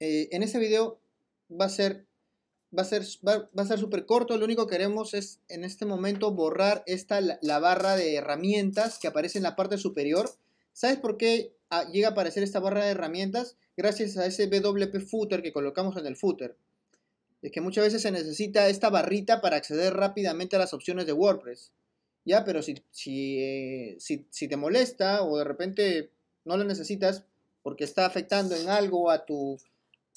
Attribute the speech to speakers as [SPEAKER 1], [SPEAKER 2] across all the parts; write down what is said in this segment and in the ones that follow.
[SPEAKER 1] Eh, en este video va a ser va a ser va, a ser súper corto lo único que queremos es en este momento borrar esta la, barra de herramientas que aparece en la parte superior sabes por qué ah, llega a aparecer esta barra de herramientas gracias a ese wp footer que colocamos en el footer es que muchas veces se necesita esta barrita para acceder rápidamente a las opciones de WordPress ya pero si si, eh, te molesta o de repente no la necesitas porque está afectando en algo a tu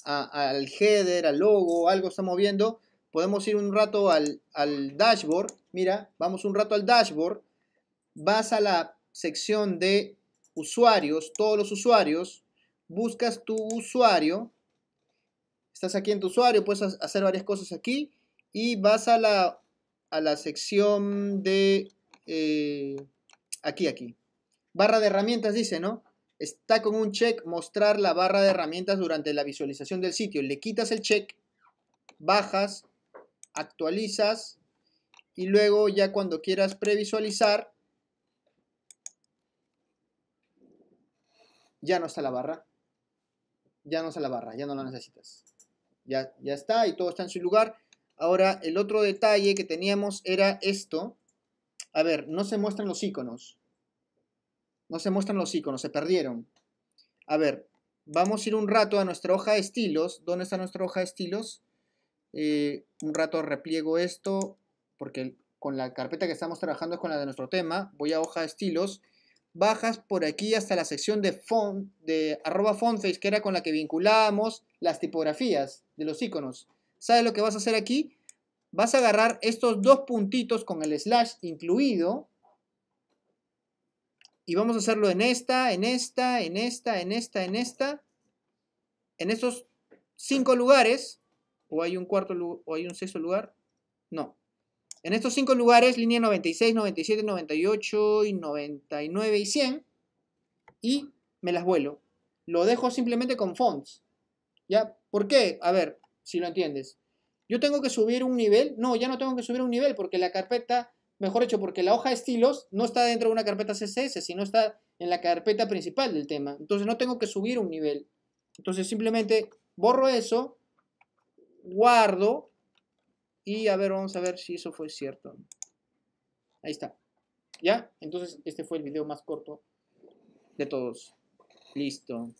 [SPEAKER 1] al header, al logo, algo estamos viendo, podemos ir un rato al, al dashboard. Mira, vamos un rato al dashboard. Vas a la sección de usuarios, todos los usuarios. Buscas tu usuario. Estás aquí en tu usuario, puedes hacer varias cosas aquí. Y vas a la, a la sección de... Eh, aquí, aquí. Barra de herramientas dice, ¿no? Está con un check mostrar la barra de herramientas durante la visualización del sitio. Le quitas el check, bajas, actualizas y luego ya cuando quieras previsualizar ya no está la barra. Ya no está la barra, ya no la necesitas. Ya, ya está y todo está en su lugar. Ahora, el otro detalle que teníamos era esto. A ver, no se muestran los iconos. No se muestran los iconos, se perdieron. A ver, vamos a ir un rato a nuestra hoja de estilos. ¿Dónde está nuestra hoja de estilos? Eh, un rato repliego esto, porque con la carpeta que estamos trabajando es con la de nuestro tema. Voy a hoja de estilos. Bajas por aquí hasta la sección de font, de arroba fontface, que era con la que vinculábamos las tipografías de los iconos. ¿Sabes lo que vas a hacer aquí? Vas a agarrar estos dos puntitos con el slash incluido y vamos a hacerlo en esta, en esta, en esta, en esta, en esta. En estos cinco lugares. ¿O hay un cuarto lugar? o hay un sexto lugar? No. En estos cinco lugares, línea 96, 97, 98 y 99 y 100. Y me las vuelo. Lo dejo simplemente con fonts. ¿Ya? ¿Por qué? A ver, si lo entiendes. Yo tengo que subir un nivel. No, ya no tengo que subir un nivel porque la carpeta mejor hecho porque la hoja de estilos no está dentro de una carpeta CSS, sino está en la carpeta principal del tema. Entonces no tengo que subir un nivel. Entonces simplemente borro eso, guardo y a ver, vamos a ver si eso fue cierto. Ahí está. ¿Ya? Entonces este fue el video más corto de todos. Listo.